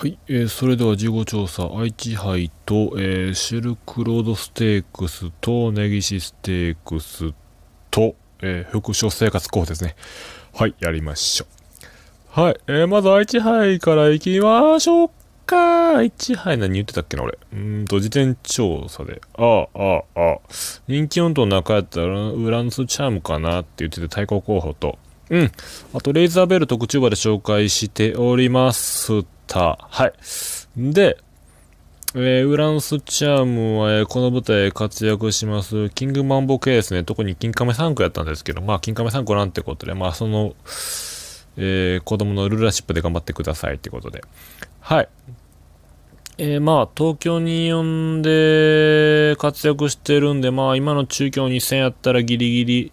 はい、えー、それでは事後調査愛知杯と、えー、シルクロードステークスとネギシステークスと、えー、副所生活候補ですねはいやりましょうはい、えー、まず愛知杯からいきましょうか愛知杯何言ってたっけな俺うんと事前調査であああああ人気温度の中やったらウランスチャームかなって言ってて対抗候補とうんあとレイザーベル特注馬で紹介しております。はい。で、えー、ウランスチャームは、えー、この舞台で活躍します、キングマンボ系ですね、特に金亀3区やったんですけど、まあ、金亀3区なんてことで、まあ、その、えー、子供のルーラーシップで頑張ってくださいってことで。はい。えー、まあ、東京に呼んで活躍してるんで、まあ、今の中京2000やったらギリギリ、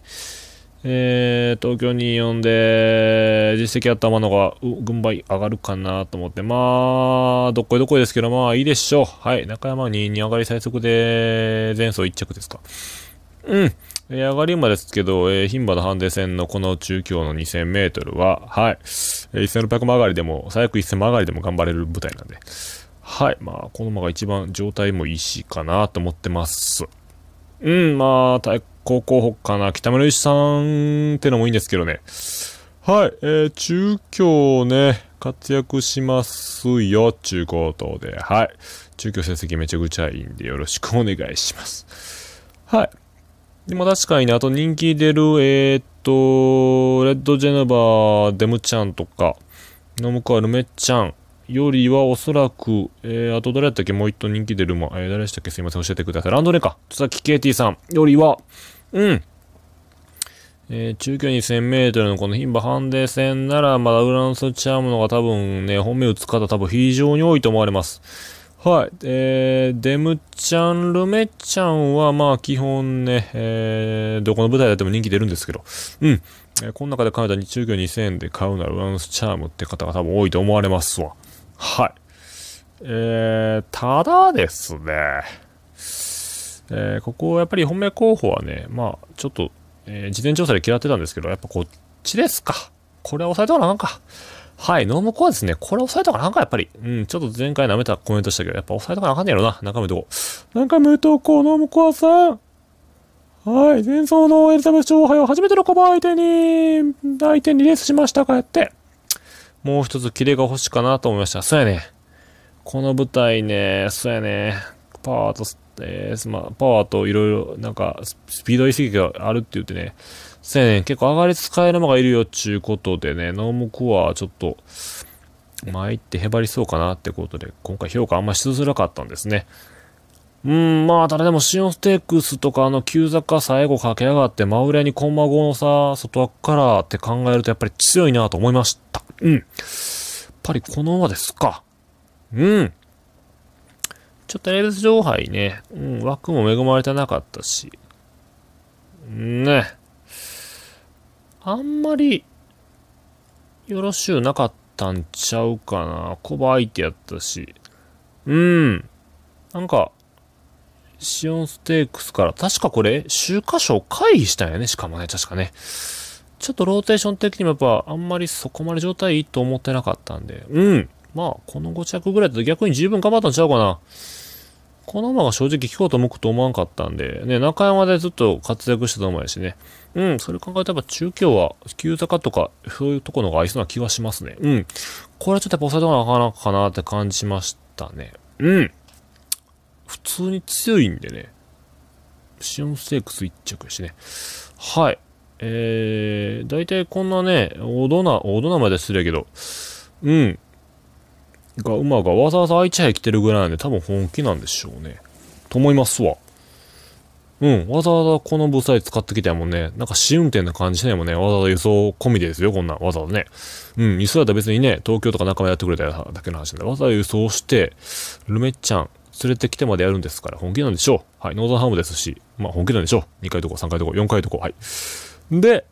えー、東京に呼んで、実績あったものが、軍配上がるかなと思って、まあ、どっこいどっこいですけど、まあ、いいでしょう。はい、中山に2上がり最速で、前走1着ですか。うん。えー、上がり馬ですけど、えー、牝馬のハンデ戦のこの中京の2000メートルは、はい、えー、1600も上がりでも、最悪1000も上がりでも頑張れる舞台なんで、はい、まあ、この馬が一番状態もいいしかなと思ってます。うん、まあ、対抗候補かな、北村石さんってのもいいんですけどね。はい、えー、中京ね、活躍しますよ、中高等で。はい。中京成績めちゃくちゃいいんで、よろしくお願いします。はい。でも確かにね、あと人気出る、えー、っと、レッドジェネバー、デムちゃんとか、ノムコアルメちゃん、よりはおそらく、えー、あと誰やったっけもう一頭人気出るも、えー、誰でしたっけすいません、教えてください。ランドレか。佐ケ木 KT さんよりは、うん。えー、中距離2000メートルのこの牝馬ハンデ戦なら、まだウランスチャームのが多分ね、本命打つ方多分非常に多いと思われます。はい。えー、デムちゃん、ルメちゃんは、まあ、基本ね、えー、どこの舞台だっても人気出るんですけど、うん。えー、この中で彼女に中距離2000で買うなら、ウランスチャームって方が多分多いと思われますわ。はい。えー、ただですね、えー、ここ、やっぱり本命候補はね、まあ、ちょっと、えー、事前調査で嫌ってたんですけど、やっぱこっちですか。これはさえたかな、なんか。はい、ノームコアですね。これ押さえたかなんかやっぱり。うん、ちょっと前回舐めたコメントしたけど、やっぱ押さえたかなあかんねやろな。中無党。中無党校、ノームコアさん。はい、前走のエリザベス女王杯を初めてのコバ相手に、相手にレースしましたかやって。もう一つキレが欲しいかなと思いました。そうやね。この舞台ね、そうやね。パワーと、えー、まあ、パワーといろいろ、なんか、スピード移籍があるって言ってね。そうやね。結構上がり使える馬がいるよっちゅうことでね、ノームコアちょっと、参ってへばりそうかなってことで、今回評価あんましづらかったんですね。うん、まあ、ただでも、シオンステークスとか、あの、急坂最後駆け上がって、真裏にコンマ5のさ、外枠からって考えると、やっぱり強いなと思いました。うん。やっぱりこの馬ですか。うん。ちょっとエルス上杯ね、うん、枠も恵まれてなかったし、ん、ね。あんまり、よろしゅうなかったんちゃうかな。コバ相手やったし。うん。なんか、シオンステークスから、確かこれ、週刊賞回避したんやね、しかもね、確かね。ちょっとローテーション的にもやっぱ、あんまりそこまで状態いいと思ってなかったんで、うん。まあ、この5着ぐらいだと逆に十分頑張ったんちゃうかな。この馬が正直聞こうと向くと思わんかったんで、ね、中山でずっと活躍してた馬やしね。うん、それ考えたら中京は急坂とか、そういうところが合いそうな気はしますね。うん。これはちょっとやっぱ抑えとかなかなかなって感じましたね。うん。普通に強いんでね。シオンステークス1着やしね。はい。えー、大体こんなね、大人、大人まで失礼やけど、うん。が、馬がわざわざ愛知杯来てるぐらいなんで多分本気なんでしょうね。と思いますわ。うん、わざわざこの部材使ってきたもんね。なんか試運転な感じしないもんね。わざわざ輸送込みでですよ、こんなん。わざわざね。うん、輸送やったら別にね、東京とか仲間やってくれただけの話なんで、わざわざ輸送して、ルメッチャン、連れてきてまでやるんですから、本気なんでしょう。はい、ノーザンハムですし、まあ本気なんでしょう。2回とこ、3回とこ、4回とこ、はい。で、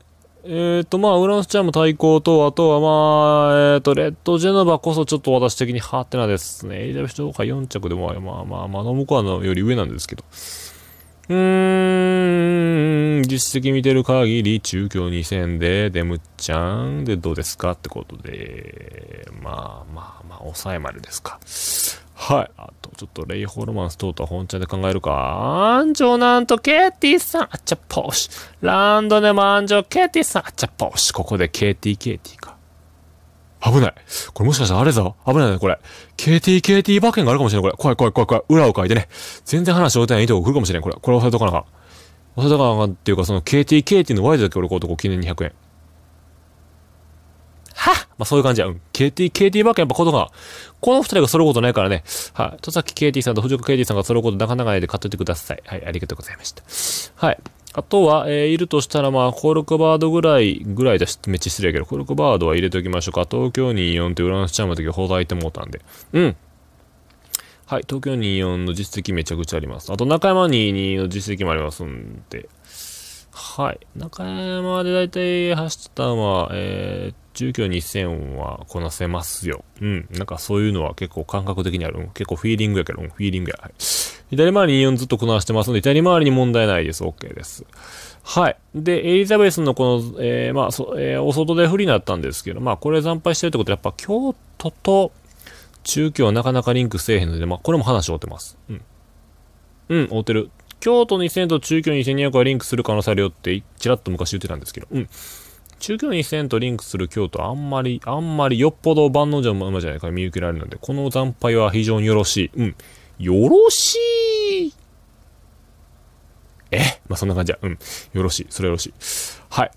えっ、ー、と、まあ、ウランスチャーム対抗と、あとは、まあ、えっ、ー、と、レッドジェノバこそちょっと私的にハーテナですね。エリザベス女王4着でも、まあまあ、まあ、ノムコアのより上なんですけど。うーん、実績見てる限り、中京2戦で、デムちゃんでどうですかってことで、まあまあまあ、抑えまでですか。はい。あと、ちょっと、レイホーロマンス等は本茶で考えるか。安城なんと、ケーティさん、あっちゃポーシ。ランドでも安城、ケーティさん、あっちゃポーシ。ここでケーティ、ケーティか。危ない。これもしかしたらあれぞ。危ないね、これ。KT、KT 馬券があるかもしれん、これ。怖い、怖い、怖い、怖い。裏を書いてね。全然話し終いてないとこ来るかもしれん、これ。これ押さえとかなあか押さえとかなかっていうか、その KT、KT のワイドだけ俺こうとこ記念200円。はまあそういう感じや。うん。KT、KT ばっかやっぱことが、この二人が揃うことないからね。はい。戸崎 KT さんと藤岡 KT さんが揃うことなかなかないで買っといてください。はい。ありがとうございました。はい。あとは、えー、いるとしたら、まあ、コルクバードぐらい、ぐらいだし、めっちゃ失礼やけど、コルクバードは入れておきましょうか。東京24ってウランスチャームの時ほどいてもうたんで。うん。はい。東京24の実績めちゃくちゃあります。あと、中山22の実績もありますんで。はい。中山で大体走ってたのは、えー、住居2000はこなせますよ。うん。なんかそういうのは結構感覚的にある。結構フィーリングやけど、フィーリングや。はい、左回りに4ずっとこなしてますので、左回りに問題ないです。OK です。はい。で、エリザベスのこの、えー、まあ、そえー、お外で不利になったんですけど、まあ、これ惨敗してるってことは、やっぱ京都と中京はなかなかリンクせえへんので、まあ、これも話を追ってます。うん。うん、追ってる。京都2000と中京2200はリンクする可能性あるよって、ちらっと昔言ってたんですけど、うん。中京2000とリンクする京都あんまり、あんまりよっぽど万能じゃ馬じゃないか見受けられるので、この惨敗は非常によろしい。うん。よろしいえまあ、そんな感じや。うん。よろしい。それよろしい。はい。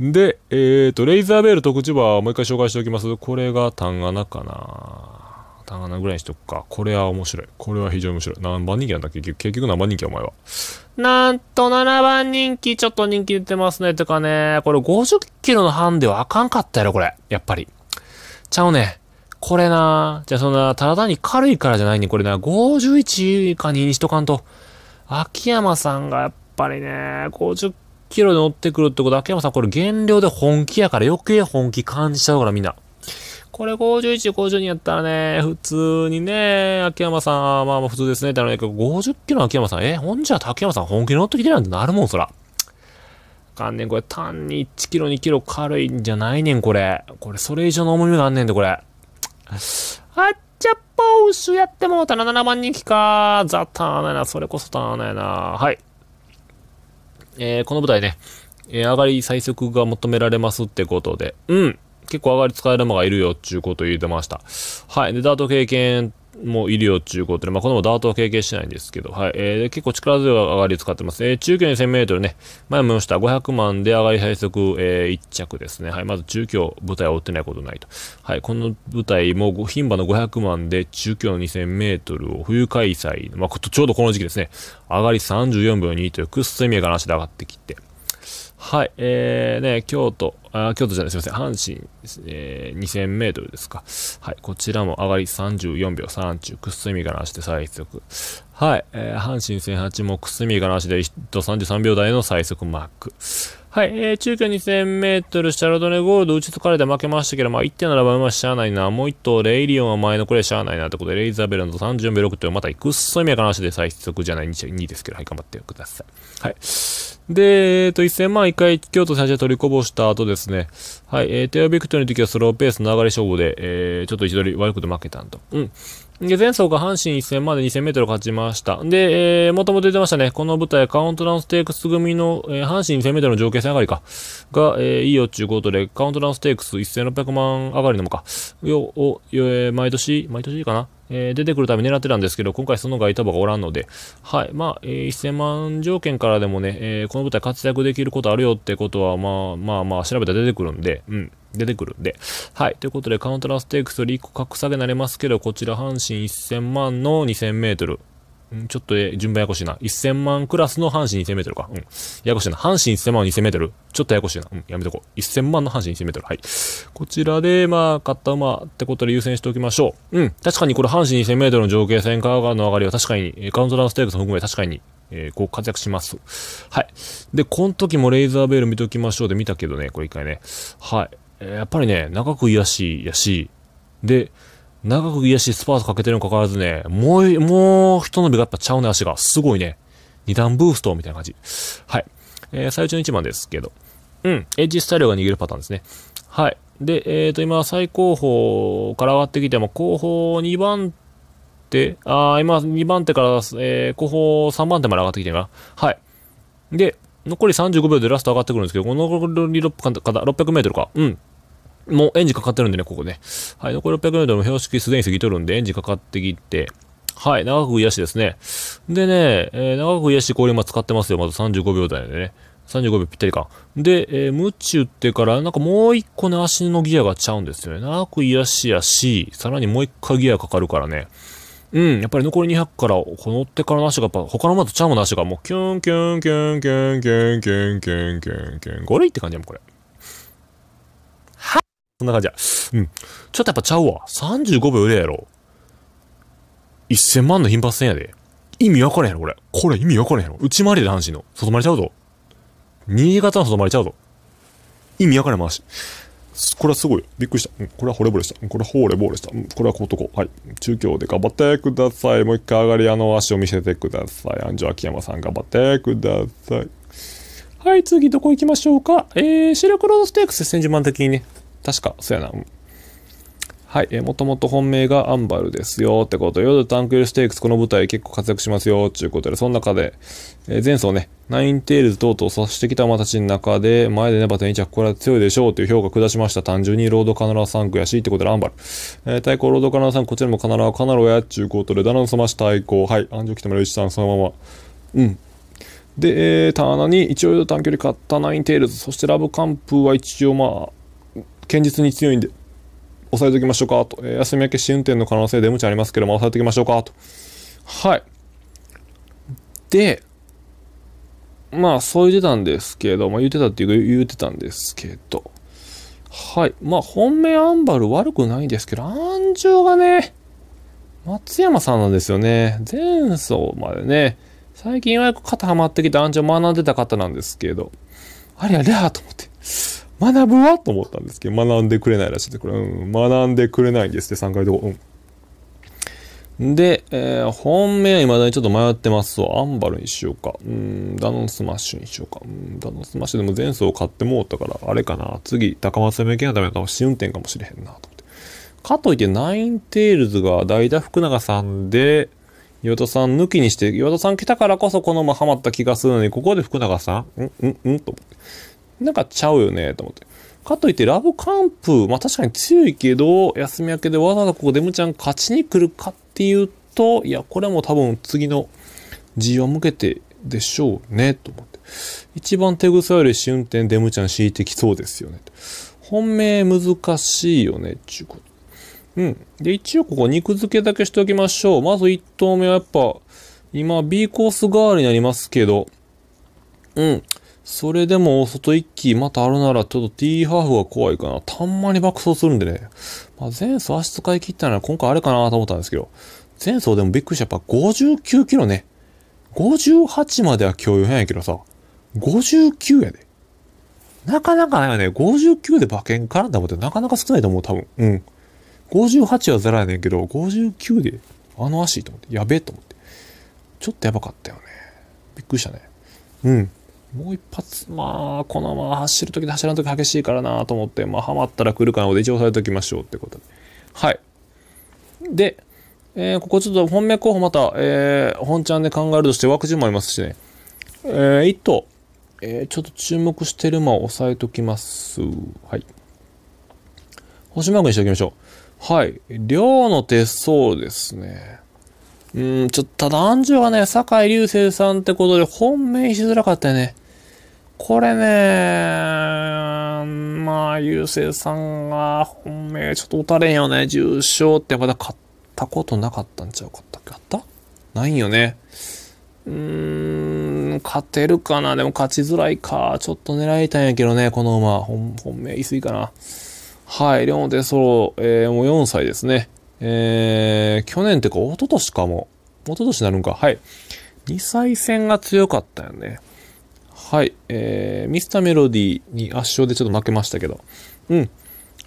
で、えっ、ー、と、レイザーベール特場はもう一回紹介しておきます。これが単穴かな棚なぐらいにしとくか。これは面白い。これは非常に面白い。何番人気なんだ結局、結局何番人気お前は。なんと7番人気、ちょっと人気出てますね。てかね、これ50キロの半ではあかんかったやろ、これ。やっぱり。ちゃうね。これなじゃあそんな、ただ単に軽いからじゃないね。これな、51か2にしとかんと。秋山さんがやっぱりね、50キロで乗ってくるってことは、秋山さんこれ減量で本気やから余計本気感じちゃうからみんな。これ51、52やったらね、普通にね、秋山さん、まあまあ普通ですね、ってなるだけど、50キロの秋山さん、え、ほんじゃ秋山さん本気に乗ってきてるなんてなるもん、そら。あかんねん、これ単に1キロ、2キロ軽いんじゃないねん、これ。これ、それ以上の重みがあんねんで、これ。あっちゃっぽうしゅやっても、たら7万人気か。ザ・ターなやな、それこそターなやな。はい。えー、この舞台ね、えー、上がり最速が求められますってことで。うん。結構上がり使える馬がいるよっちゅうこと言うてました。はい。で、ダート経験もいるよっていうことで、まあ、このもダートは経験してないんですけど、はい。えー、結構力強い上がり使ってます。えー、中距離1000メートルね、前も言いました、500万で上がり最速、えー、1着ですね。はい。まず中距離舞台を追ってないことないと。はい。この舞台も牝馬の500万で中距離2000メートルを冬開催、まあ、ちょうどこの時期ですね、上がり34秒2というくっすみやかな足で上がってきて、はい、えー、ね、京都、あ京都じゃない、すいません、阪神、えー、2000メートルですか。はい、こちらも上がり34秒30、くすみがなしで最速。はい、えー、阪神戦8もくすみがなしで1 33秒台の最速マーク。はい、えー、中距離2000メートル、シャルドネゴールド打ち疲かれて負けましたけど、まあ1点ならばまあしゃあないな、もう1頭、レイリオンは前のこれしゃあないないうことで、レイザーベルの34秒6という、またくっそみがなしで最速じゃない 2, 2ですけど、はい、頑張ってください。はい。で、えっ、ー、と、1000万1回京都最初で取りこぼした後ですね、はい、えー、テオビクトリーの時はスローペースの流れ勝負で、えー、ちょっと一度悪くて負けたんと。うん。で、前走が阪神1000まで2000メートル勝ちました。で、えー、もともと出てましたね。この舞台、カウントダウンステークス組の、えー、阪神1000メートルの上下戦上がりか。が、えー、いいよっていうことで、カウントダウンステークス1600万上がりなのか。よ、を、えー、毎年、毎年かなえー、出てくるため狙ってたんですけど、今回その外束がおらんので、はい、まあ、えー、1000万条件からでもね、えー、この舞台活躍できることあるよってことは、まあまあまあ、調べたら出てくるんで、うん、出てくるんで。はい。ということで、カウントラステークスより1個格下げになりますけど、こちら、阪神1000万の2000メートル。ちょっと順番やこしいな。1000万クラスの阪神2000メートルか。うん。ややこしいな。阪神1000万2000メートル。ちょっとややこしいな。うん、やめとこう。1000万の阪神1メートル。はい。こちらで、まあ、買った馬ってことで優先しておきましょう。うん。確かにこれ、阪神2000メートルの上下線ガ川の上がりは確かに、カウントダウンステークスの含め確かに、えー、こう活躍します。はい。で、この時もレイザーベール見ときましょうで見たけどね、これ一回ね。はい。えー、やっぱりね、長く癒し、やし、で、長く癒し、スパースかけてるのかかわらずね、もう、もう、人伸びがやっぱちゃうね、足が。すごいね。二段ブーストみたいな感じ。はい。えー、最中の一番ですけど。うん、エッジスタイルが逃げるパターンですね。はい。で、えっ、ー、と、今、最高峰から上がってきても、後方2番手、あ今、2番手から、えー、後方3番手まで上がってきてるな。はい。で、残り35秒でラスト上がってくるんですけど、この残り600メートルか。うん。もうエンジンかかってるんでね、ここね。はい、残り600メートルも標識すでに過ぎとるんで、エンジンかかってきて、はい、長く癒しですね。でね、えー、長く癒し氷も使ってますよ。まず35秒台でね。35秒ぴったりか。で、えー、ムチ打ってから、なんかもう一個ね、足のギアがちゃうんですよね。長く癒しやし、さらにもう一回ギアかかるからね。うん、やっぱり残り200から、このってからの足が、やっぱ他の馬とちゃうの足が、もう、キュンキュンキュンキュンキュンキュンキュンキュンキュン。ゴリって感じやもん、これ。はそんな感じや。うん。ちょっとやっぱちゃうわ。35秒でやろ。1000万の頻発戦やで。意味わからへんやろ、これ。これ意味わからへんやろ。内回りで阪神の。外回りちゃうぞ。新潟の外回れちゃうぞ。意味わからん回し。これはすごい。びっくりした。これは惚れ惚れした。これは惚れ惚れした。これはこうとこ。はい。中京で頑張ってください。もう一回上がり屋の足を見せてください。安城秋山さん頑張ってください。はい、次どこ行きましょうか。えー、シルクロードステークス千十万的にね。確か、そうやな。うんはい、えー、もともと本命がアンバルですよってこと。夜タンクエルステークス、この舞台結構活躍しますよっていうことで、その中で、えー、前走ね、ナインテールズ等々指してきた馬たちの中で、前でね、バテン1着、これは強いでしょうという評価を下しました。単純にロードカナラさん悔しいってことで、アンバル。えー、対抗ロードカナラさん、こちらもカナラはカナロやっていうことで、ダナンソマシ対抗。はい、安城北村イ一さん、そのまま。うん、で、えー、ナに一応短距離勝ったナインテールズ、そしてラブカンプは一応まあ、堅実に強いんで、押さえておきましょうかと、えー、休み明け試運転の可能性で無茶ありますけども、押さえておきましょうかと。はい。で、まあ、そう言ってたんですけど、まあ、言ってたっていうか、言ってたんですけど、はい。まあ、本命アンバル悪くないんですけど、安城がね、松山さんなんですよね。前走までね、最近ようやく肩はまってきて安城学んでた方なんですけど、あれやりゃと思って。学ぶわと思ったんですけど、学んでくれないらしいで、これ、うん、学んでくれないんですって、3回とこ、うん。で、えー、本命は未だにちょっと迷ってますわ。アンバルにしようか。うん、ダノンスマッシュにしようか。うん、ダノンスマッシュでも前走買ってもうたから、あれかな。次、高松攻め行けなための試運転かもしれへんな、と思って。かといって、ナインテールズが代打福永さんで、岩田さん抜きにして、岩田さん来たからこそこのままハマった気がするのに、ここで福永さんんんんと思って。なんかちゃうよね、と思って。かといってラブカンプ、まあ確かに強いけど、休み明けでわざわざここデムちゃん勝ちに来るかっていうと、いや、これはもう多分次の G1 向けてでしょうね、と思って。一番手草より試運転デムちゃん敷いてきそうですよね。本命難しいよね、ちゅうこと。うん。で、一応ここ肉付けだけしておきましょう。まず一投目はやっぱ、今 B コース代わりになりますけど、うん。それでも外一気、またあるならちょっと T ハーフは怖いかな。たんまに爆走するんでね。まあ、前走足使い切ったなら今回あれかなと思ったんですけど、前走でもびっくりした。やっぱ59キロね。58までは共有編やけどさ、59やで。なかなかないよね。59で馬券絡んだもんってなかなか少ないと思う、多分。うん。58はゼロやねんけど、59であの足と思って、やべえと思って。ちょっとやばかったよね。びっくりしたね。うん。もう一発、まあ、このまま走るとき走らんとき激しいからなと思って、まあ、はまったら来るかなので一応押さえておきましょうってことで。はい。で、えー、ここちょっと本命候補また、えー、本チャンで考えるとしてチンもありますしね。えー、一頭、えー、ちょっと注目してる馬を押さえておきます。はい。星マークにしておきましょう。はい。量の手相ですね。うん、ちょっと、ただ、安城はね、坂井流星さんってことで、本命しづらかったよね。これね、まあ、ゆうせいさんが本命ちょっと打たれんよね。重傷ってまだ勝ったことなかったんちゃうかったっけあったないよね。うーん、勝てるかな。でも勝ちづらいか。ちょっと狙いたいんやけどね、この馬。本本命、いすいかな。はい、両手ソロ、えー、もう4歳ですね。えー、去年ってか、一昨年かも。一昨年になるんか。はい。2歳戦が強かったよね。はい、えー、ミスターメロディーに圧勝でちょっと負けましたけど、うん、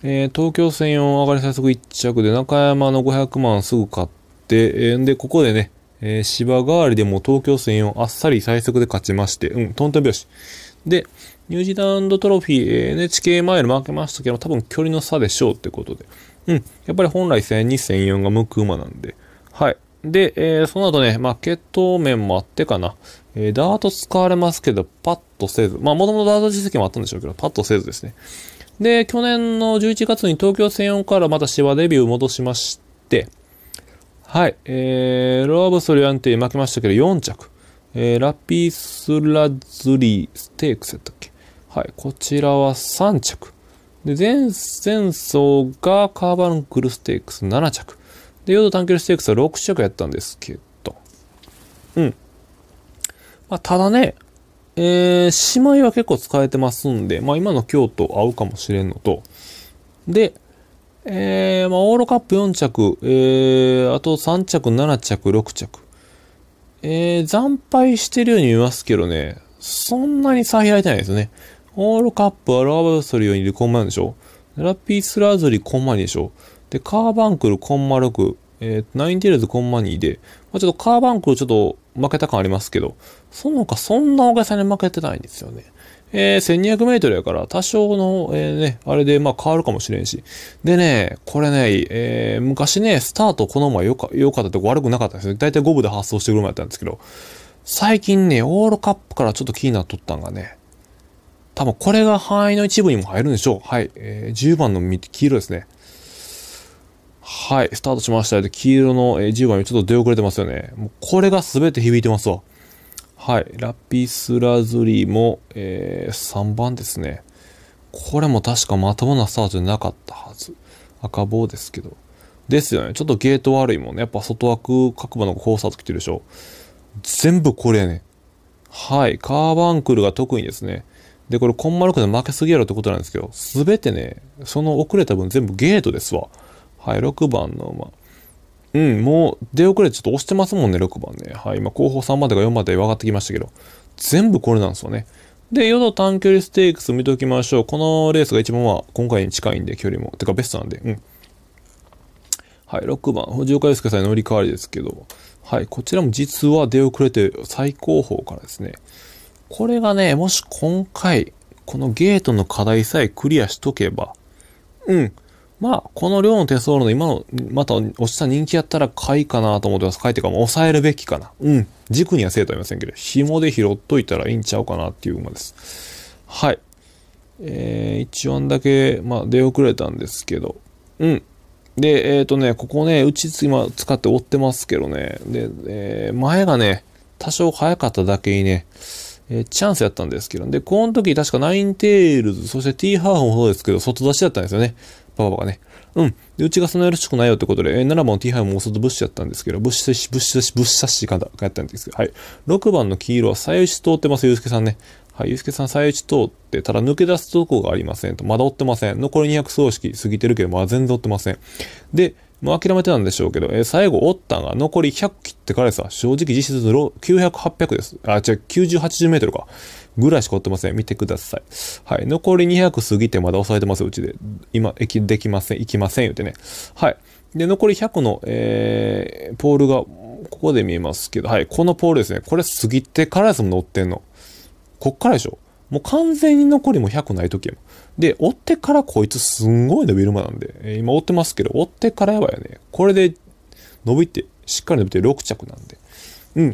えー、東京戦4上がり最速1着で中山の500万すぐ買って、えー、で、ここでね、えー、芝代わりでも東京戦4あっさり最速で勝ちまして、うん、トントン拍子。で、ニュージーランドトロフィー、NHK マイル負けましたけど、多分距離の差でしょうってことで。うん。やっぱり本来戦2、戦4が向く馬なんで。はい。で、えー、その後ね、まあ、血統面もあってかな。えー、ダート使われますけど、パッとせず。まあ、もともとダート実績もあったんでしょうけど、パッとせずですね。で、去年の11月に東京専用からまた芝デビュー戻しまして、はい、えー、ロアブソリアンティ負けましたけど4着。えー、ラピスラズリーステークスやったっけはい、こちらは3着。で、前、戦争がカーバンクルステークス7着。で、ヨード短距離ステークスは6着やったんですけど。うん。まあ、ただね、えー、姉妹は結構使えてますんで、まあ、今の京都合うかもしれんのと、で、えー、まあ、オーロカップ4着、えー、あと3着、7着、6着。えー、惨敗してるように見えますけどね、そんなに差開いてないですね。オールカップはラバーソリよでコンマ4でしょラピースラズリコンマ2でしょで、カーバンクルコンマ6、えー、ナインテールズコンマニーで、まあ、ちょっとカーバンクちょっと負けた感ありますけど、その他そんな大げさに負けてないんですよね。えー、1200メートルやから、多少の、えー、ね、あれで、まあ変わるかもしれんし。でね、これね、えー、昔ね、スタートこの前よか、良かったとこ悪くなかったですね。だいたい5部で発送してくる前だったんですけど、最近ね、オールカップからちょっと気になっとったんがね、多分これが範囲の一部にも入るんでしょう。はい。えー、10番の黄色ですね。はい、スタートしましたよ。黄色の10番よりちょっと出遅れてますよね。もうこれが全て響いてますわ。はい、ラピスラズリも、えー、3番ですね。これも確かまともなスタートじゃなかったはず。赤棒ですけど。ですよね。ちょっとゲート悪いもんね。やっぱ外枠各馬のコースタート来てるでしょ。全部これやね。はい。カーバンクルが特にですね。で、これコンマ6で負けすぎやろってことなんですけど、すべてね、その遅れた分全部ゲートですわ。はい、6番の馬。うん、もう出遅れちょっと押してますもんね、6番ね。はい、今、後方3までが4まで分かってきましたけど、全部これなんですよね。で、世の短距離ステークス見ておきましょう。このレースが一番まあ、今回に近いんで、距離も。てか、ベストなんで、うん。はい、6番、藤岡祐介さんの乗り換わりですけど、はい、こちらも実は出遅れて最高峰からですね。これがね、もし今回、このゲートの課題さえクリアしとけば、うん、まあ、この量のテスールの今の、また押した人気やったら買いかなと思ってます。買いっていうか、もう抑えるべきかな。うん。軸には生徒はいませんけど、紐で拾っといたらいいんちゃうかなっていう馬です。はい。えー、一案だけ、まあ、出遅れたんですけど、うん。で、えっ、ー、とね、ここね、うち今使って追ってますけどね、で、えー、前がね、多少早かっただけにね、えー、チャンスやったんですけど、で、この時確かナインテールズ、そしてティーハーフもそうですけど、外出しだったんですよね。パパがね。うん。で、うちがそんなよろしくないよってことで、え7番のティーハイも大外ブッシュやったんですけど、ブッシュし、ブッシュし、ブッシャッシかんだ、やったんですけど、はい。6番の黄色は最内通ってます、ゆうすけさんね。はい、ゆうすけさん最内通って、ただ抜け出すとこがありませんと。まだ追ってません。残り200葬式過ぎてるけど、まだ全然追ってません。で、もう諦めてたんでしょうけど、えー、最後、おったんが残り100切ってからさ、正直実質900、800です。あ、違う、90、80メートルか。ぐらいしか折ってません。見てください。はい。残り200過ぎてまだ抑えてます、うちで。今、駅できません、行きません、言うてね。はい。で、残り100の、えー、ポールが、ここで見えますけど、はい。このポールですね。これ過ぎてからですもん、乗ってんの。こっからでしょ。もう完全に残りも100ない時やで、追ってからこいつすんごい伸びる馬なんで、えー、今追ってますけど、追ってからやばいよね。これで伸びて、しっかり伸びて6着なんで。うん。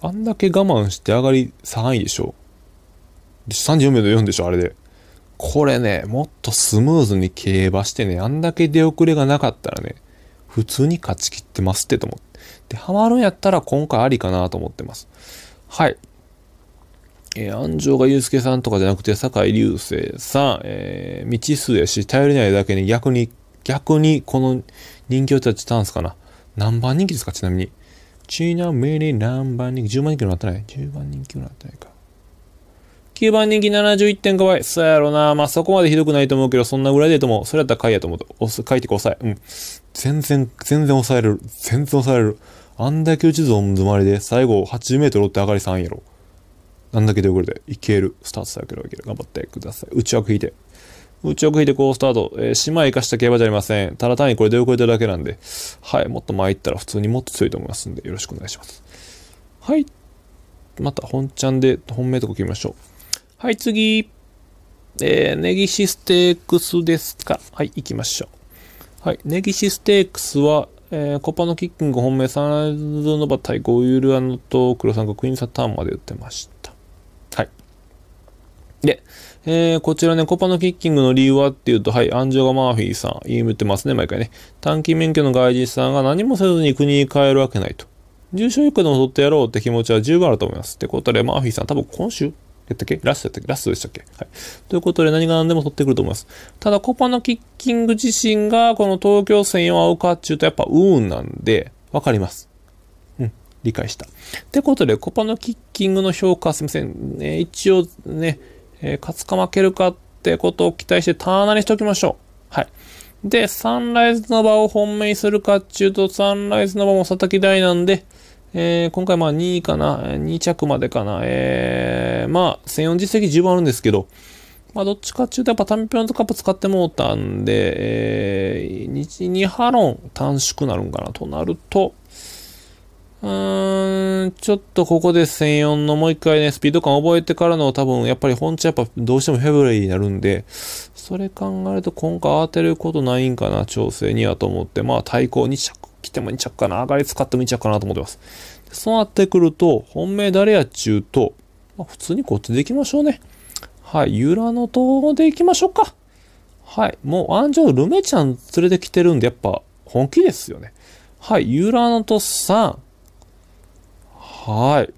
あんだけ我慢して上がり3位でしょ。で、34秒の4でしょ、あれで。これね、もっとスムーズに競馬してね、あんだけ出遅れがなかったらね、普通に勝ち切ってますってと思って。で、ハマるんやったら今回ありかなと思ってます。はい。えー、安城が祐介さんとかじゃなくて、酒井隆星さん、えー、未知数やし、頼りないだけに逆に、逆にこの人気を立ちたんすかな。何番人気ですか、ちなみに。ちなみに何番人気 ?10 番人気になってない ?10 番人気になってないか。9番人気71.5倍。そうやろな。まあ、そこまでひどくないと思うけど、そんなぐらいでと思う。それやったら買いやと思うと。お書いてく抑え。うん。全然、全然抑えれる。全然抑えれる。あんだけ打ち損止まりで、最後80メートルって上がり3やろ。あんだけということで、いける。スタートされければいける。頑張ってください。内枠引いて。内枠引いてこうスタート。えー、島へ生かした競馬じゃありません。ただ単にこれ出遅れてるだけなんで、はい、もっと前行ったら普通にもっと強いと思いますんで、よろしくお願いします。はい。また本ちゃんで本命とこ決めましょう。はい、次。えー、ネギシステークスですか。はい、行きましょう。はい、ネギシステークスは、えー、コパのキッキング本命サンライズノバ対ゴユルアノとサンクインサターンまで打ってました。で、えー、こちらね、コパのキッキングの理由はっていうと、はい、アンジョガ・マーフィーさん、言い向ってますね、毎回ね。短期免許の外人さんが何もせずに国に帰るわけないと。重症以下でも取ってやろうって気持ちは十分あると思います。ってことで、マーフィーさん、多分今週やったっけラストやったっけラストでしたっけはい。ということで、何が何でも取ってくると思います。ただ、コパのキッキング自身が、この東京戦を合うかっていうと、やっぱ運なんで、わかります。理解した。ってことで、コパのキッキングの評価、すみません、ね、一応ね、えー、勝つか負けるかってことを期待してターナーにしておきましょう。はい。で、サンライズの場を本命にするかっていうと、サンライズの場も佐々木なんで、えー、今回まあ2位かな、2着までかな、えー、まあ、1 0 4実績十分あるんですけど、まあ、どっちかっていうとやっぱタンピオンズカップ使ってもうたんで、えー、2, 2波論短縮なるんかなとなると、うーん、ちょっとここで1004のもう一回ね、スピード感覚えてからの多分、やっぱり本地やっぱどうしてもフェブレイになるんで、それ考えると今回当てることないんかな、調整にはと思って、まあ対抗2着、来ても2着かな、上がり使っても2着かなと思ってます。そうなってくると、本命誰やっちゅうと、まあ、普通にこっちでいきましょうね。はい、ユラノ島でいきましょうか。はい、もう安城ルメちゃん連れてきてるんで、やっぱ本気ですよね。はい、ユラノ島さん。はい。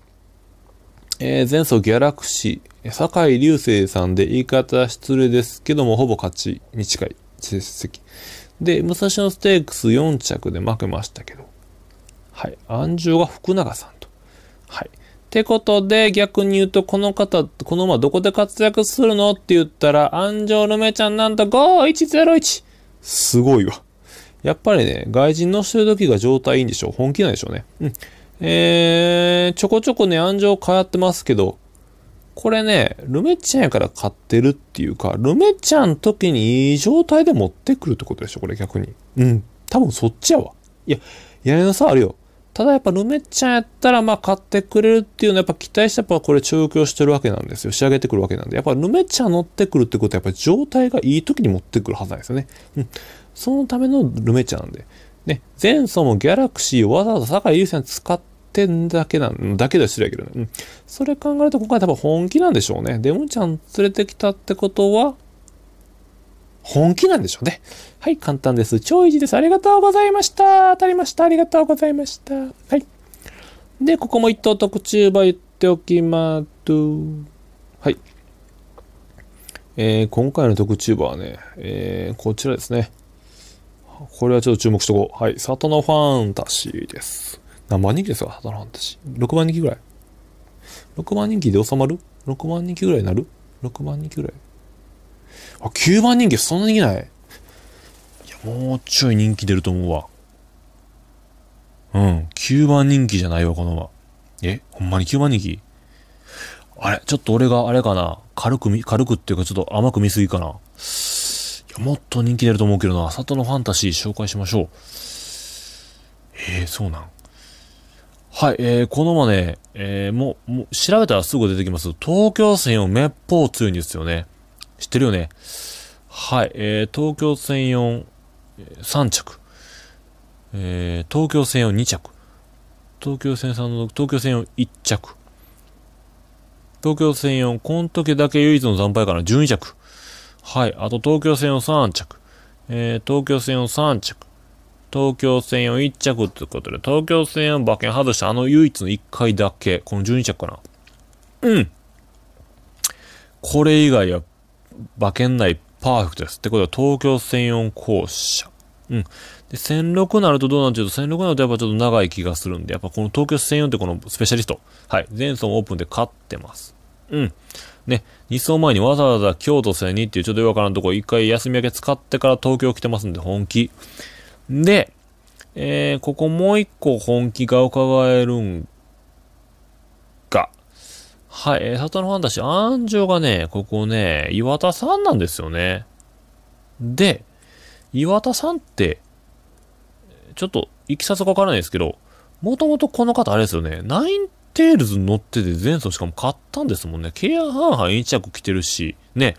えー、前走ギャラクシー、酒井流星さんで言い方失礼ですけども、ほぼ勝ちに近い成績。で、武蔵野ステークス4着で負けましたけど、はい。安城が福永さんと。はい。ってことで、逆に言うと、この方、この馬どこで活躍するのって言ったら、安城ルメちゃんなんと5101。すごいわ。やっぱりね、外人のしてる時が状態いいんでしょう。本気なんでしょうね。うん。えー、ちょこちょこね、安城通ってますけど、これね、ルメちゃんやから買ってるっていうか、ルメちゃん時にいい状態で持ってくるってことでしょ、これ逆に。うん。多分そっちやわ。いや、やりさい。あるよ。ただやっぱルメちゃんやったらまあ買ってくれるっていうのはやっぱ期待してやっぱこれ調教してるわけなんですよ。仕上げてくるわけなんで。やっぱルメちゃん乗ってくるってことはやっぱり状態がいい時に持ってくるはずなんですよね。うん。そのためのルメちゃなんで。ね、前走もギャラクシーをわざわざ坂井優先使っ点だけなん、だけで失礼だけどね。うん。それ考えると今回多分本気なんでしょうね。でムちゃん連れてきたってことは、本気なんでしょうね。はい、簡単です。超維持です。ありがとうございました。当たりました。ありがとうございました。はい。で、ここも一等特注場言っておきます。はい。えー、今回の特注場はね、えー、こちらですね。これはちょっと注目しとこう。はい。里のファンタシーです。何万人気ですかその話。6万人気ぐらい。6万人気で収まる ?6 万人気ぐらいになる ?6 万人気ぐらい。あ、9万人気そんなにいないいや、もうちょい人気出ると思うわ。うん、9番人気じゃないわ、このまえ、ほんまに9番人気あれ、ちょっと俺があれかな。軽くみ、軽くっていうかちょっと甘く見すぎかな。いや、もっと人気出ると思うけどな。里のファンタジー紹介しましょう。ええー、そうなん。はい、えー、このまね、えー、もう、もう、調べたらすぐ出てきます。東京線をぽう強いんですよね。知ってるよね。はい、えー、東京線4、3着。えー、東京線を2着。東京線3の、東京線を1着。東京線4、この時だけ唯一の惨敗かな、12着。はい、あと東京線を3着。えー、東京線を3着。東京線を1着ということで、東京線を馬券外したあの唯一の1回だけ、この12着かな。うん。これ以外は馬券内パーフェクトです。ってことは東京線4校舎。うん。で、1006になるとどうなっちゃうと、1006になるとやっぱちょっと長い気がするんで、やっぱこの東京1004ってこのスペシャリスト。はい。前走オープンで勝ってます。うん。ね、2走前にわざわざ京都線にっていうちょっとよくわからんとこ一回休み明け使ってから東京来てますんで本気。で、えー、ここもう一個本気が伺えるんが、はい、えー、里のファンタジー、アンジがね、ここね、岩田さんなんですよね。で、岩田さんって、ちょっと、いきさつがわからないですけど、もともとこの方あれですよね、ナインテールズ乗ってて前走しかも買ったんですもんね。ケアハンハン1着着てるし、ね、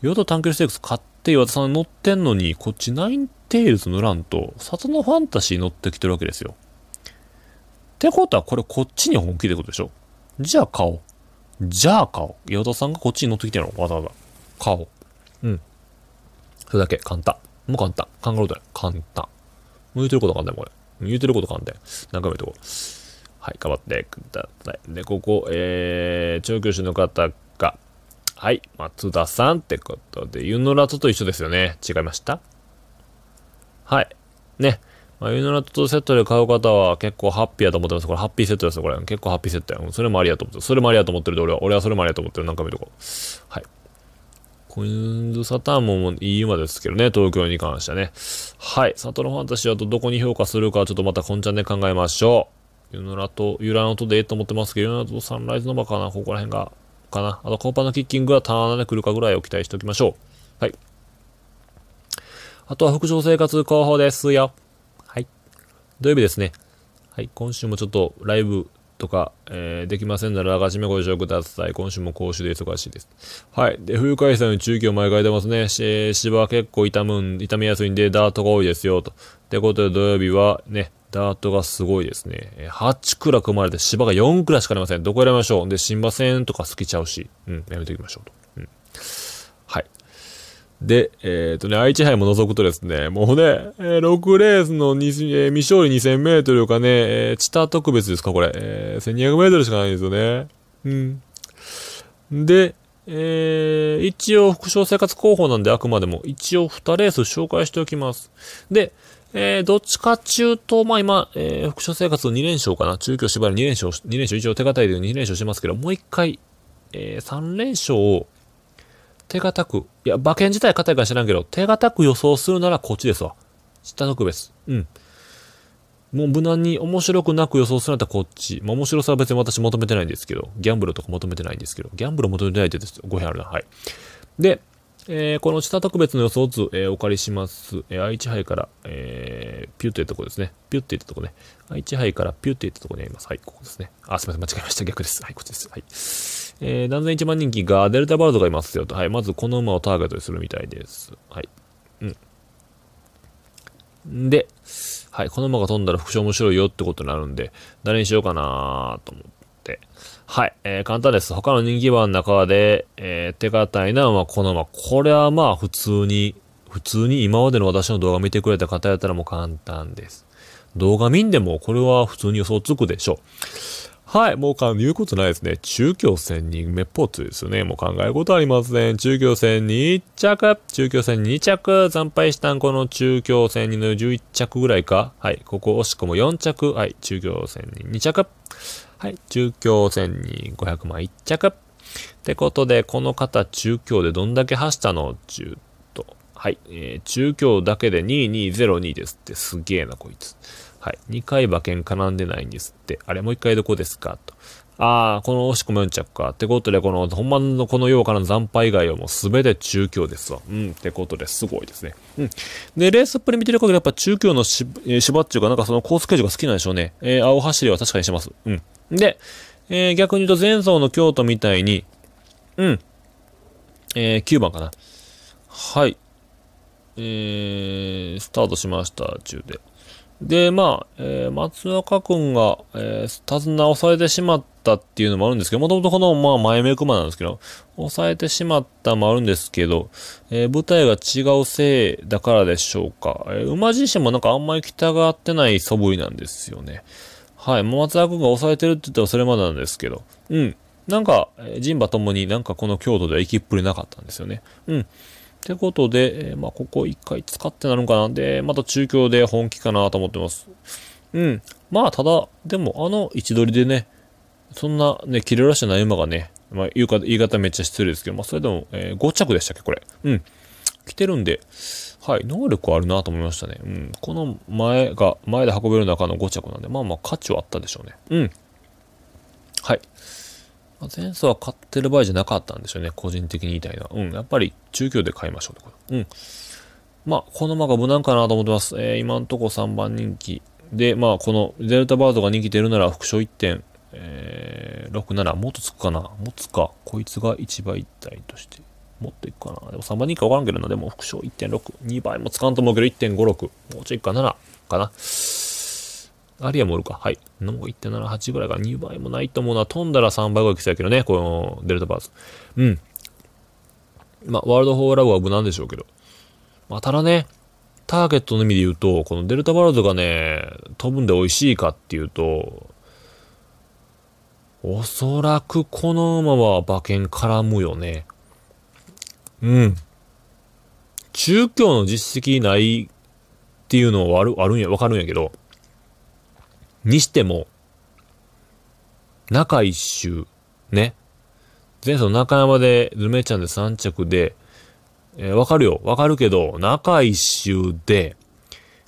ヨド探求離ステークス買って岩田さん乗ってんのに、こっちナインテイルズのんと、里のファンタジー乗ってきてるわけですよ。ってことは、これこっちに本気ってことでしょじゃあ買おう。じゃあ買おう。岩田さんがこっちに乗ってきてるのわざわざ。買おう。うん。それだけ。簡単。もう簡単。考えることない。簡単。もう言うてること簡単、これ。言うてること簡単。何回も言うとこう。はい、頑張ってください。で、ここ、えー、調教師の方が、はい、松田さんってことで、ユノラトと一緒ですよね。違いましたはい。ね。まあ、ユーラットセットで買う方は結構ハッピーやと思ってます。これハッピーセットですよ、これ。結構ハッピーセットや。ん、それもありやと思ってる。それもありやと思ってるで、俺は。俺はそれもありやと思ってる。何回か見とこう。はい。コインズ・サターンも e いまでですけどね、東京に関してはね。はい。サトロファンタジーはとどこに評価するかちょっとまたこんちゃんで考えましょう。ユーラと、ユーラの音でええと思ってますけど、ユーナとサンライズの場かな、ここら辺が、かな。あと、コーパのキッキングはターナで来るかぐらいを期待しておきましょう。はい。あとは副上生活広報ですよ。はい。土曜日ですね。はい。今週もちょっとライブとか、えー、できませんなら、あがしめご了承ください。今週も講習で忙しいです。はい。で、冬開催の中期を毎回出ますね。し、芝結構痛むん、痛みやすいんで、ダートが多いですよ、と。ってことで、土曜日はね、ダートがすごいですね。8クラ組まれて、芝が4クラしかありません。どこ選びましょうで、新馬戦とか好きちゃうし。うん、やめときましょうと。うん。で、えっ、ー、とね、愛知杯も除くとですね、もうね、えー、6レースの2、えー、未勝利2000メートルかね、えー、チタ特別ですか、これ。えー、1200メートルしかないんですよね。うん。で、えー、一応副賞生活候補なんであくまでも、一応2レース紹介しておきます。で、えー、どっちか中と、まあ今、えー、副賞生活2連勝かな。中京縛り2連勝、2連勝一応手堅いで2連勝しますけど、もう一回、えー、3連勝を、手堅く、いや、馬券自体硬いか知らんけど、手堅く予想するならこっちですわ。下の区別。うん。もう無難に面白くなく予想するならこっち。まあ面白さは別に私求めてないんですけど、ギャンブルとか求めてないんですけど、ギャンブル求めてないってです語弊あるな。はい。で、えー、この下特別の予想図、えー、お借りします。えー、愛知杯から、えー、ピュってとこですね。ピュっていったとこね。愛知杯からピュっていったとこにあります。はい、ここですね。あ、すみません、間違えました。逆です。はい、こっちです。はい。えー、断然一番人気がデルタバルドがいますよと。はい。まずこの馬をターゲットにするみたいです。はい。うん。で、はい。この馬が飛んだら副賞面白いよってことになるんで、誰にしようかなと思って。はい。えー、簡単です。他の人気馬の中で、えー、手堅いな馬、この馬。これはまあ普通に、普通に今までの私の動画見てくれた方やったらもう簡単です。動画見んでもこれは普通に予想つくでしょう。はい、もう言うことないですね。中京戦にめっぽつですね。もう考えることありません。中京戦に1着、中京戦に2着、惨敗したんこの中京戦にの11着ぐらいか。はい、ここ惜しくも4着。はい、中京戦に2着。はい、中京戦に500万1着。ってことで、この方中京でどんだけ走ったの中と。はい、えー、中京だけで2202ですってすげえなこいつ。はい。2回馬券絡んでないんですって。あれ、もう1回どこですかと。ああ、この惜しくも4着か。ってことで、この、本番のこのよからの惨敗以外はもう全て中京ですわ。うん、ってことですごいですね。うん。で、レースっぷり見てる限りやっぱ中京のし、えー、芝っていうか、なんかそのコース形状が好きなんでしょうね。えー、青走りは確かにします。うん。で、えー、逆に言うと前走の京都みたいに、うん。えー、9番かな。はい。えー、スタートしました、中で。で、まあ、えー、松岡君が、えー、手綱を抑えてしまったっていうのもあるんですけど、もともとこの、まあ、前目熊なんですけど、抑えてしまったもあるんですけど、えー、舞台が違うせいだからでしょうか。えー、馬自身もなんかあんまり北ががってない素振りなんですよね。はい、松田君が抑えてるって言ったらそれまでなんですけど、うん。なんか、人馬ともになんかこの強度では生きっぷりなかったんですよね。うん。ってことで、えまあ、ここ一回使ってなるんかな。で、また中京で本気かなと思ってます。うん。まあ、ただ、でも、あの位置取りでね、そんなね、切れらしないな馬がね、まあ、言うか、言い方めっちゃ失礼ですけど、まあ、それでも、えー、5着でしたっけ、これ。うん。来てるんで、はい、能力あるなと思いましたね。うん。この前が、前で運べる中の5着なんで、まあまあ、価値はあったでしょうね。うん。はい。前走は買ってる場合じゃなかったんでしょうね。個人的に言いたいのは。うん。やっぱり中距離で買いましょうってこと。うん。まあ、この馬が無難かなと思ってます。えー、今んとこ3番人気。で、まあ、このデルタバードが人気出るなら、副賞1点、えー、67、もっとつくかな持つか。こいつが1倍1体として持っていくかな。でも3番人気わからんけどな。でも副賞1.6。2倍もつかんと思うけど、1.56。もうちょいか7かな。アリアもおるか。はい。の1.78ぐらいか。2倍もないと思うな。飛んだら3倍ぐらい来ゃたけどね。このデルタバーズ。うん。まあ、ワールド・フォー・ラブは無難でしょうけど。まあ、ただね、ターゲットの意味で言うと、このデルタバーズがね、飛ぶんで美味しいかっていうと、おそらくこの馬は馬券絡むよね。うん。中京の実績ないっていうのはある、あるんや、わかるんやけど、にしても、中一周、ね。前走中山で、ルメちゃんで3着で、えー、わかるよ。わかるけど、中一周で、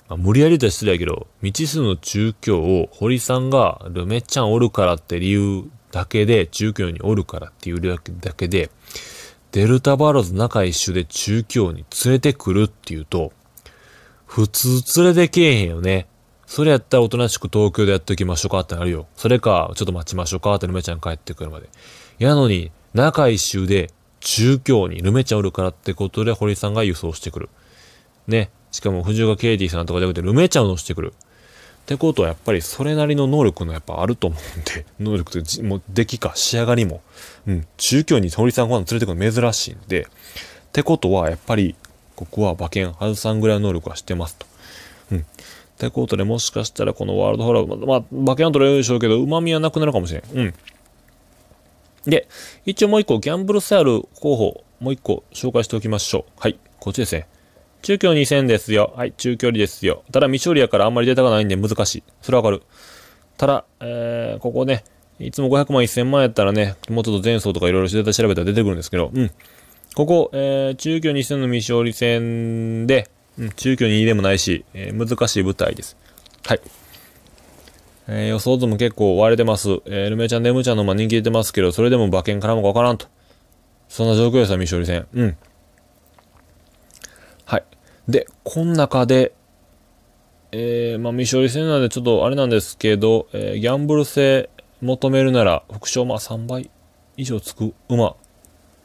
まあ、無理やりとは失礼やけど、未知数の中京を堀さんがルメちゃんおるからって理由だけで、中京におるからっていうだけで、デルタバローズ中一周で中京に連れてくるっていうと、普通連れてけえへんよね。それやったらおとなしく東京でやっておきましょうかってなるよ。それか、ちょっと待ちましょうかってルメちゃん帰ってくるまで。やのに、中一周で中京にルメちゃんおるからってことで堀さんが輸送してくる。ね。しかも藤岡ケイディさんとかじゃなくてルメちゃんを乗してくる。ってことはやっぱりそれなりの能力のやっぱあると思うんで、能力ともう出来か仕上がりも、うん、中京に堀さんご飯連れてくるの珍しいんで、ってことはやっぱりここは馬券、ハズさんぐらいの能力は知ってますと。うん。ってことで、もしかしたらこのワールドホラー、まあ、バケ取れるでしょうけど、旨味はなくなるかもしれん。うん。で、一応もう一個、ギャンブルセール候補、もう一個紹介しておきましょう。はい、こっちですね。中距離2000ですよ。はい、中距離ですよ。ただ未勝利やからあんまり出たがないんで難しい。それはわかる。ただ、えー、ここね、いつも500万1000万やったらね、もうちょっと前走とかいろいろデータ調べたら出てくるんですけど、うん。ここ、えー、中距離2000の未勝利戦で、うん、中距離2でもないし、えー、難しい舞台です。はい。えー、予想図も結構割れてます。えー、ルメちゃん、ネムちゃんのま人気出てますけど、それでも馬券からもわからんと。そんな状況ですよ、未勝利戦。うん。はい。で、こん中で、えー、まあ、未勝利戦なんでちょっとあれなんですけど、えー、ギャンブル性求めるなら、副賞、まあ、3倍以上つく馬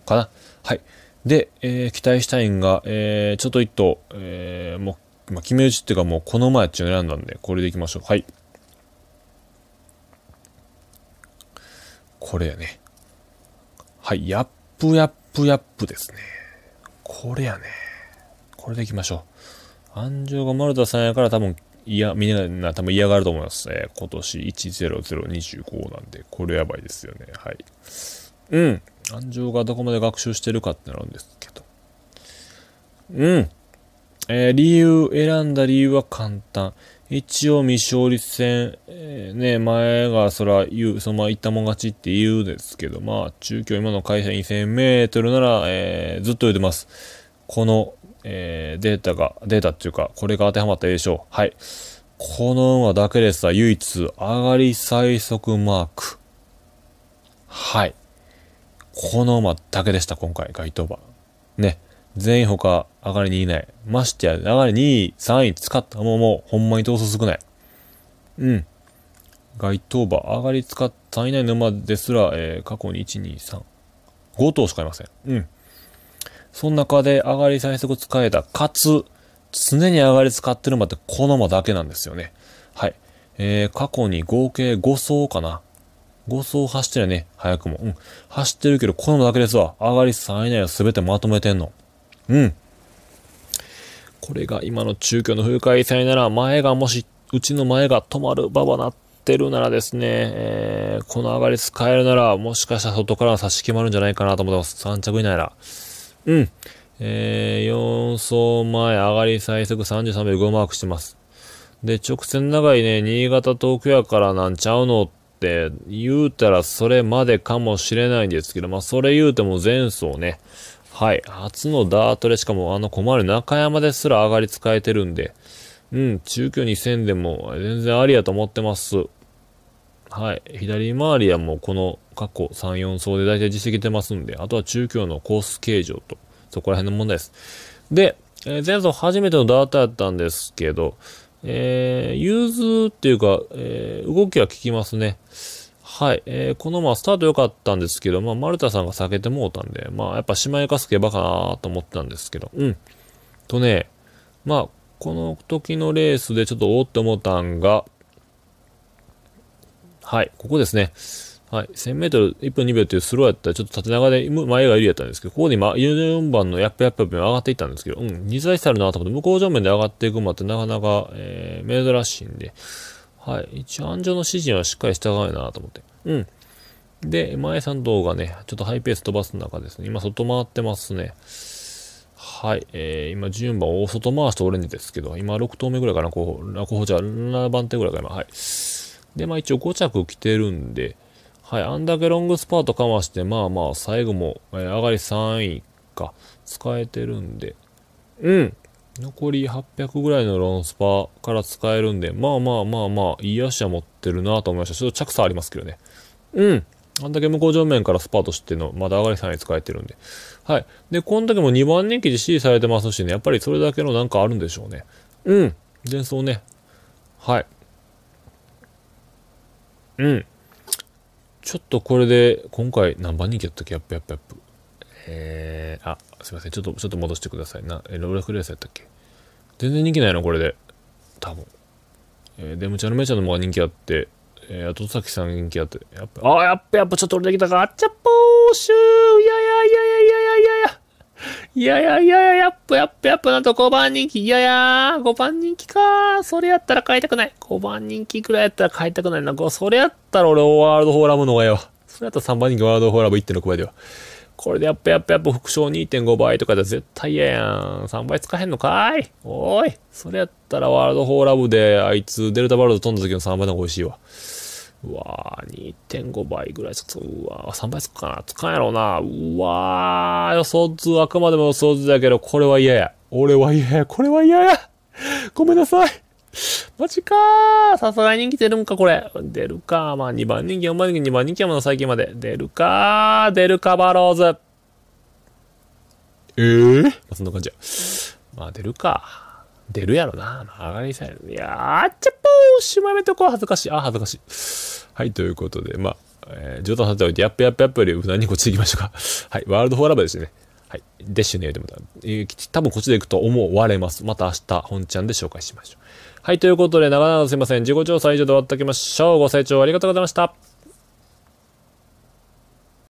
かな。はい。で、えー、期待したいんが、えー、ちょっと一頭、えー、もう、まあ、決め打ちっていうかもうこの前っちゅう選んだんで、これでいきましょう。はい。これやね。はい、やっぷやっぷやっぷですね。これやね。これでいきましょう。安城が丸田さんやから多分、いや、みんな多分嫌がると思いますね。今年10025なんで、これやばいですよね。はい。うん。感情がどこまで学習してるかってなるんですけど。うん。えー、理由、選んだ理由は簡単。一応未勝利戦、えー、ね、前がそら言う、そのまま行ったもん勝ちって言うですけど、まあ、中京今の会社2000メートルなら、えー、ずっと言うてます。この、えー、データが、データっていうか、これが当てはまったでしょう。はい。この馬だけでさ、唯一、上がり最速マーク。はい。この馬だけでした、今回、該当馬。ね。全員他、上がりにいない。ましてや、上がり2位、3位使った馬も、ほんまに動数少ない。うん。該当馬、上がり使った以内の馬ですら、えー、過去に1、2、3、5頭しかいません。うん。その中で、上がり最速使えた、かつ、常に上がり使ってる馬って、この馬だけなんですよね。はい。えー、過去に合計5層かな。5走走ってるね、早くも。うん。走ってるけど、このだけですわ。上がり3位以内を全てまとめてんの。うん。これが今の中京の風海祭なら、前がもし、うちの前が止まる馬場なってるならですね、えー、この上がり使えるなら、もしかしたら外からの差し決まるんじゃないかなと思ってます。3着以内なら。うん。えー、4走前、上がり最速33秒5マークしてます。で、直線長いね、新潟東京やからなんちゃうのって、言うたらそれまでかもしれないんですけど、まあ、それ言うても前走ね、はい、初のダートでしかもあの困る中山ですら上がり使えてるんで、うん、中距離2000でも全然ありやと思ってます。はい、左回りはもうこの過去3、4走で大体実績出ますんで、あとは中距離のコース形状と、そこら辺の問題です。で、えー、前走初めてのダートやったんですけど、えー、融通っていうか、えー、動きは効きますね。はい。えー、このまあスタート良かったんですけど、まあ丸田さんが避けてもうたんで、まあやっぱ島行かすけばかなと思ってたんですけど、うん。とね、まあこの時のレースでちょっとおって思ったんが、はい、ここですね。はい、1 0 0 0ル1分2秒というスローやったらちょっと縦長で前が有利やったんですけど、ここで今、14番のやっぱやっぱ上がっていったんですけど、うん、二歳差あるなと思って、向こう正面で上がっていく馬ってなかなか、えー、珍しいんで、はい、一応安城の指示はしっかり従ういなと思って。うん。で、前さん動画ね、ちょっとハイペース飛ばす中ですね、今外回ってますね。はい、えー、今順番を外回してオレンジですけど、今6投目ぐらいかな、こう、候補じゃ7番手ぐらいかな、はい。で、まあ一応5着来てるんで、はい、あんだけロングスパートかまして、まあまあ最後も、えー、上がり3位か、使えてるんで、うん、残り800ぐらいのロングスパから使えるんで、まあまあまあまあ、いい足は持ってるなと思いました。ちょっと着差ありますけどね。うん。あんだけ向こう正面からスパートしての、まだ上がり3位使えてるんで。はい。で、こんだけも2番人気で支持されてますしね、やっぱりそれだけのなんかあるんでしょうね。うん。前走ね。はい。うん。ちょっとこれで、今回何番人気だったっけやっぱやっぱやっぱ。えー、あ、すいません。ちょっと、ちょっと戻してくださいな。え、ローラクレースやったっけ全然人気ないのこれで。多分。えー、で、むちゃのめちゃのが人気あって、えー、後崎さん元気やって。やっぱ、あ、やっぱ、やっぱちょっと俺できたか。あっちゃっぽーしゅー。いやいやいやいやいやいやいや。いやいやいやいややっぱやっぱやっぱなんと5番人気。いやいや5番人気か。それやったら買いたくない。5番人気くらいやったら買いたくないな。それやったら俺ワールドフォーラムの方がよ。それやったら3番人気ワールドフォーラム1.6倍だよ。これでやっぱやっぱやっぱ副賞2.5倍とかで絶対嫌やん。3倍使へんのかいおい。それやったらワールドフォーラムであいつデルタバルド飛んだ時の3倍の方が美味しいわ。うわぁ、2.5倍ぐらいうわぁ、3倍つくかなつかんやろうな。うわぁ、予想図、あくまでも予想図だけど、これは嫌や。俺は嫌や。これは嫌や。ごめんなさい。マジかー。さすがに人気出るんか、これ。出るかまあ、2番人気、4番人気、2番人気はまだ最近まで。出るかー。出るか、バローズ。ええー、まそんな感じや。まあ、出るか。出るやろな。上がりさえ。いやあっちゃっぽーしまめとこ恥ずかしい。あ、恥ずかしい。はい、ということで、まあ、えー、冗談させておいて、やっぱやっぱやっぱより無難にこっち行きましょうか。はい、ワールドフォーラブですね。はい、デッシュね、でも、えー、多分こっちで行くと思われます。また明日、本ちゃんで紹介しましょう。はい、ということで、長々とすいません。自己調査以上で終わっておきましょう。ご清聴ありがとうございました。